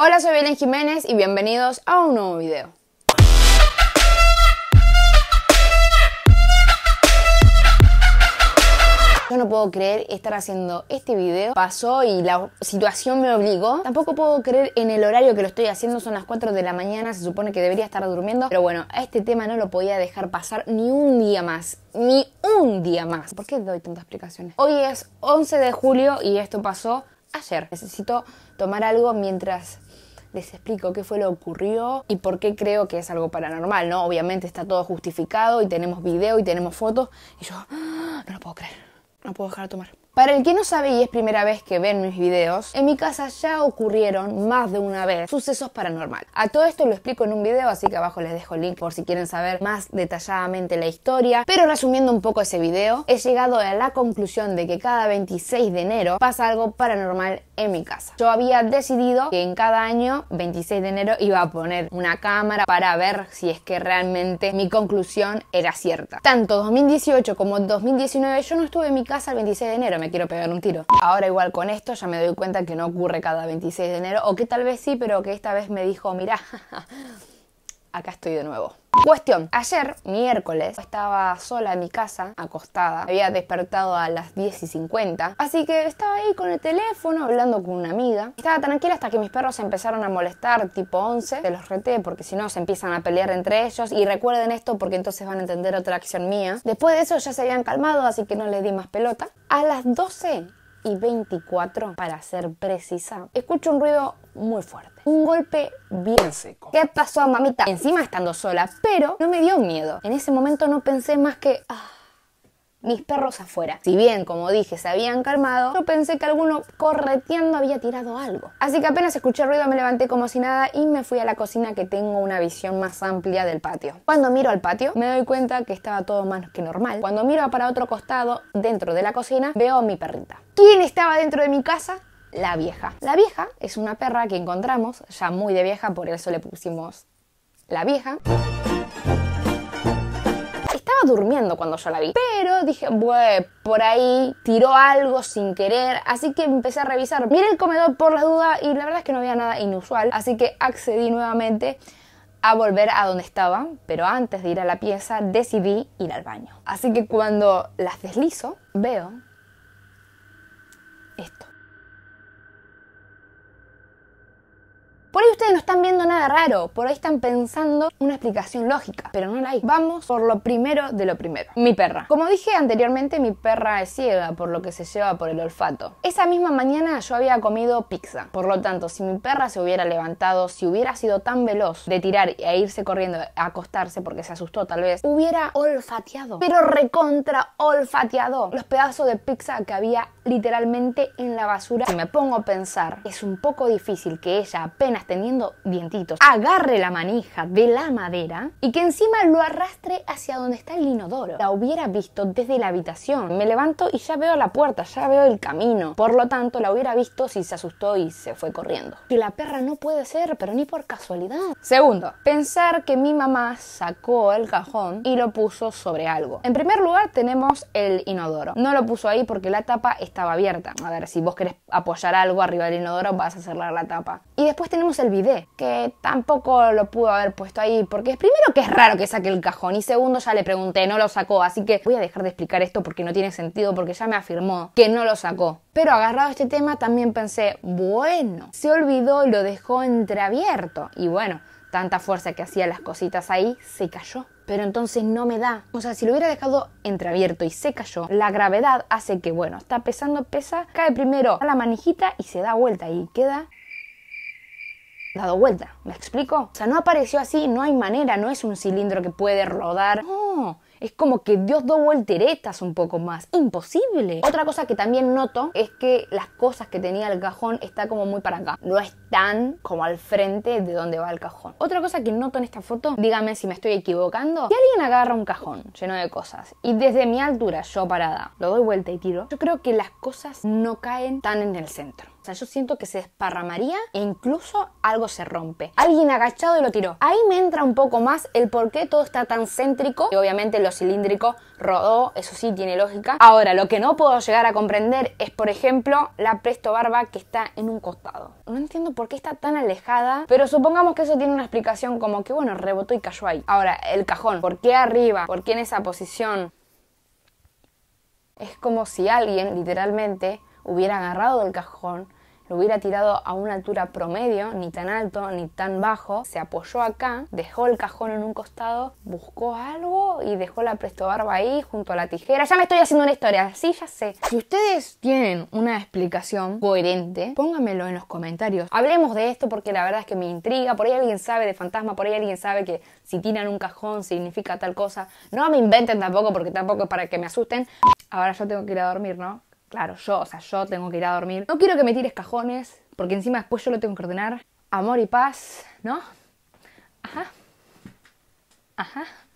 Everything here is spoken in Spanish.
Hola, soy Belén Jiménez y bienvenidos a un nuevo video. Yo no puedo creer estar haciendo este video. Pasó y la situación me obligó. Tampoco puedo creer en el horario que lo estoy haciendo. Son las 4 de la mañana. Se supone que debería estar durmiendo. Pero bueno, a este tema no lo podía dejar pasar ni un día más. Ni un día más. ¿Por qué doy tantas explicaciones? Hoy es 11 de julio y esto pasó ayer. Necesito tomar algo mientras les explico qué fue lo que ocurrió y por qué creo que es algo paranormal, ¿no? Obviamente está todo justificado y tenemos video y tenemos fotos y yo no lo puedo creer, no puedo dejar de tomar. Para el que no sabe y es primera vez que ven mis videos, en mi casa ya ocurrieron más de una vez sucesos paranormales. A todo esto lo explico en un video, así que abajo les dejo el link por si quieren saber más detalladamente la historia. Pero resumiendo un poco ese video, he llegado a la conclusión de que cada 26 de enero pasa algo paranormal en mi casa. Yo había decidido que en cada año, 26 de enero, iba a poner una cámara para ver si es que realmente mi conclusión era cierta. Tanto 2018 como 2019 yo no estuve en mi casa el 26 de enero, quiero pegar un tiro. Ahora igual con esto ya me doy cuenta que no ocurre cada 26 de enero o que tal vez sí, pero que esta vez me dijo, mira, acá estoy de nuevo. Cuestión, ayer, miércoles, estaba sola en mi casa, acostada. había despertado a las 10 y 50. Así que estaba ahí con el teléfono, hablando con una amiga. Estaba tranquila hasta que mis perros empezaron a molestar, tipo 11. Se los reté porque si no se empiezan a pelear entre ellos. Y recuerden esto porque entonces van a entender otra acción mía. Después de eso ya se habían calmado, así que no les di más pelota. A las 12 y 24 para ser precisa, escucho un ruido muy fuerte. Un golpe bien seco. ¿Qué pasó, mamita? Encima estando sola, pero no me dio miedo. En ese momento no pensé más que... Ah, mis perros afuera. Si bien, como dije, se habían calmado, yo pensé que alguno correteando había tirado algo. Así que apenas escuché ruido me levanté como si nada y me fui a la cocina que tengo una visión más amplia del patio. Cuando miro al patio me doy cuenta que estaba todo más que normal. Cuando miro para otro costado, dentro de la cocina, veo a mi perrita. ¿Quién estaba dentro de mi casa? La vieja. La vieja es una perra que encontramos, ya muy de vieja, por eso le pusimos la vieja durmiendo cuando yo la vi. Pero dije, por ahí tiró algo sin querer, así que empecé a revisar. Miré el comedor por la duda y la verdad es que no había nada inusual, así que accedí nuevamente a volver a donde estaba, pero antes de ir a la pieza decidí ir al baño. Así que cuando las deslizo, veo esto. Por ahí ustedes no están viendo nada raro, por ahí están pensando una explicación lógica, pero no la hay. Vamos por lo primero de lo primero. Mi perra. Como dije anteriormente, mi perra es ciega, por lo que se lleva por el olfato. Esa misma mañana yo había comido pizza, por lo tanto, si mi perra se hubiera levantado, si hubiera sido tan veloz de tirar e irse corriendo a acostarse porque se asustó tal vez, hubiera olfateado, pero recontra olfateado los pedazos de pizza que había literalmente en la basura. Si me pongo a pensar, es un poco difícil que ella, apenas teniendo dientitos, agarre la manija de la madera y que encima lo arrastre hacia donde está el inodoro. La hubiera visto desde la habitación. Me levanto y ya veo la puerta, ya veo el camino. Por lo tanto, la hubiera visto si se asustó y se fue corriendo. Que la perra no puede ser, pero ni por casualidad. Segundo, pensar que mi mamá sacó el cajón y lo puso sobre algo. En primer lugar, tenemos el inodoro. No lo puso ahí porque la tapa está estaba abierta. A ver, si vos querés apoyar algo arriba del inodoro, vas a cerrar la tapa. Y después tenemos el bidé, que tampoco lo pudo haber puesto ahí, porque es primero que es raro que saque el cajón, y segundo ya le pregunté, no lo sacó, así que voy a dejar de explicar esto porque no tiene sentido, porque ya me afirmó que no lo sacó. Pero agarrado este tema también pensé, bueno, se olvidó y lo dejó entreabierto. Y bueno, tanta fuerza que hacía las cositas ahí, se cayó pero entonces no me da. O sea, si lo hubiera dejado entreabierto y se cayó, la gravedad hace que, bueno, está pesando, pesa, cae primero a la manijita y se da vuelta y queda dado vuelta. ¿Me explico? O sea, no apareció así, no hay manera, no es un cilindro que puede rodar. Es como que Dios dos volteretas un poco más. Imposible. Otra cosa que también noto es que las cosas que tenía el cajón está como muy para acá. No están como al frente de donde va el cajón. Otra cosa que noto en esta foto, dígame si me estoy equivocando. Si alguien agarra un cajón lleno de cosas y desde mi altura yo parada lo doy vuelta y tiro, yo creo que las cosas no caen tan en el centro yo siento que se desparramaría e incluso algo se rompe. Alguien agachado y lo tiró. Ahí me entra un poco más el por qué todo está tan céntrico. Y obviamente lo cilíndrico rodó, eso sí tiene lógica. Ahora, lo que no puedo llegar a comprender es, por ejemplo, la Presto Barba que está en un costado. No entiendo por qué está tan alejada, pero supongamos que eso tiene una explicación como que, bueno, rebotó y cayó ahí. Ahora, el cajón, ¿por qué arriba? ¿Por qué en esa posición? Es como si alguien, literalmente, hubiera agarrado el cajón, lo hubiera tirado a una altura promedio, ni tan alto ni tan bajo. Se apoyó acá, dejó el cajón en un costado, buscó algo y dejó la barba ahí junto a la tijera. Ya me estoy haciendo una historia, sí, ya sé. Si ustedes tienen una explicación coherente, pónganmelo en los comentarios. Hablemos de esto porque la verdad es que me intriga. Por ahí alguien sabe de fantasma, por ahí alguien sabe que si tiran un cajón significa tal cosa. No me inventen tampoco porque tampoco es para que me asusten. Ahora yo tengo que ir a dormir, ¿no? Claro, yo, o sea, yo tengo que ir a dormir. No quiero que me tires cajones, porque encima después yo lo tengo que ordenar. Amor y paz, ¿no? Ajá. Ajá.